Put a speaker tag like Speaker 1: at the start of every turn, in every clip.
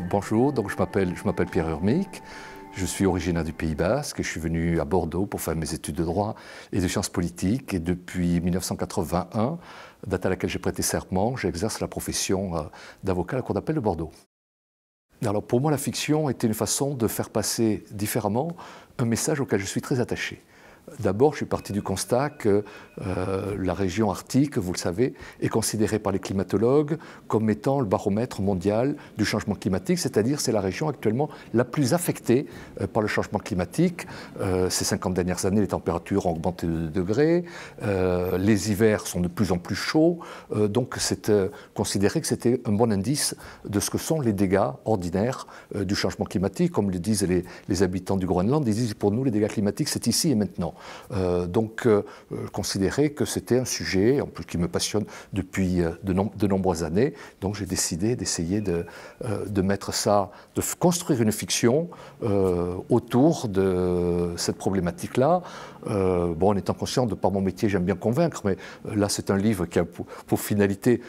Speaker 1: Bonjour, donc je m'appelle, je m'appelle Pierre Urmic, je suis originaire du Pays Basque et je suis venu à Bordeaux pour faire mes études de droit et de sciences politiques. Et depuis 1981, date à laquelle j'ai prêté serment, j'exerce la profession euh, d'avocat à la Cour d'appel de Bordeaux. Alors pour moi, la fiction était une façon de faire passer différemment un message auquel je suis très attaché. D'abord, je suis parti du constat que euh, la région arctique, vous le savez, est considérée par les climatologues comme étant le baromètre mondial du changement climatique, c'est-à-dire c'est la région actuellement la plus affectée euh, par le changement climatique. Euh, ces 50 dernières années, les températures ont augmenté de 2 degrés, les hivers sont de plus en plus chauds, donc c'est considéré que c'était un bon indice de ce que sont les dégâts ordinaires du changement climatique. Comme le disent les, les habitants du Groenland, ils disent pour nous les dégâts climatiques, c'est ici et maintenant. Euh, donc, euh, considérer que c'était un sujet qui me passionne depuis euh, de, nombreuses années. Donc, j'ai décidé d'essayer de, mettre ça, de construire une fiction autour de cette problématique-là. bon, en étant conscient de par mon métier, j'aime bien convaincre, mais là, c'est un livre qui a pour, pour finalité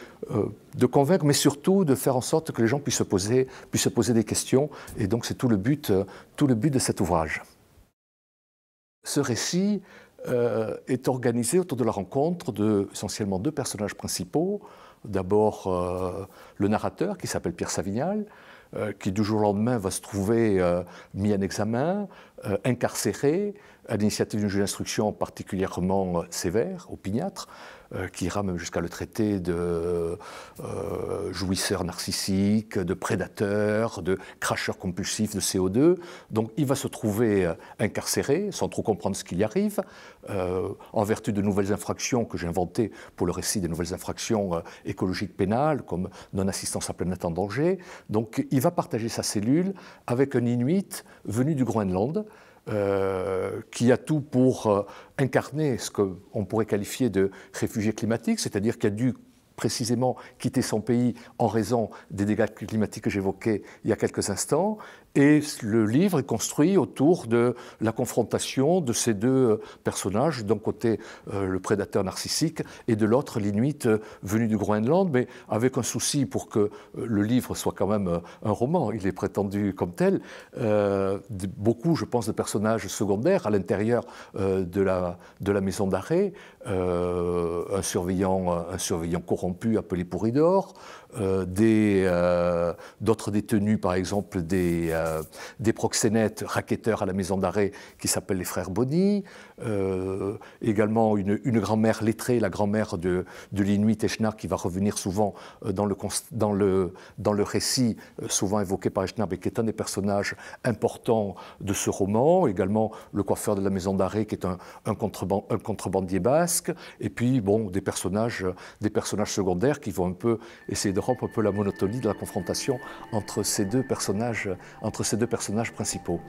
Speaker 1: de convaincre, mais surtout de faire en sorte que les gens puissent se poser, puissent se poser des questions. Et donc, c'est tout le but, tout le but de cet ouvrage ce récit euh, est organisé autour de la rencontre de essentiellement deux personnages principaux. D'abord euh, le narrateur qui s'appelle Pierre Savignal, euh, qui du jour au lendemain va se trouver mis en examen, incarcéré, à l'initiative d'une juge d'instruction particulièrement euh, sévère, opiniâtre, euh, qui ira même jusqu'à le traiter de euh, jouisseur narcissique, de prédateur, de cracheur compulsif de CO2. Donc il va se trouver incarcéré, sans trop comprendre ce qu'il y arrive, en vertu de nouvelles infractions que j'ai inventées pour le récit des nouvelles infractions écologiques pénales, comme non-assistance à planète en danger. Donc il va partager sa cellule avec un Inuit venu du Groenland. Euh, qui a tout pour euh, incarner ce qu'on pourrait qualifier de réfugié climatique, c'est-à-dire qui a dû précisément quitter son pays en raison des dégâts climatiques que j'évoquais il y a quelques instants, et le livre est construit autour de la confrontation de ces deux euh, personnages, d'un côté euh, le prédateur narcissique et de l'autre l'Inuit euh, venu du Groenland, mais avec un souci pour que le livre soit quand même un roman, il est prétendu comme tel. beaucoup, je pense, de personnages secondaires à l'intérieur de, la, de la maison d'arrêt, un, surveillant, un surveillant corrompu appelé Pourridor, d'autres détenus, par exemple, des euh, des proxénètes racketteurs à la maison d'arrêt qui s'appellent les frères Bonny, euh, également une, grand-mère lettrée, la grand-mère de, l'Inuit Echnar qui va revenir souvent euh, dans le, dans le, dans le récit souvent évoqué par Echnar, mais qui est un des personnages importants de ce roman, également le coiffeur de la maison d'arrêt qui est un, un, contrebandier basque, et puis bon, des personnages, des personnages secondaires qui vont un peu essayer de rompre un peu la monotonie de la confrontation entre ces deux personnages, entre ces deux personnages principaux.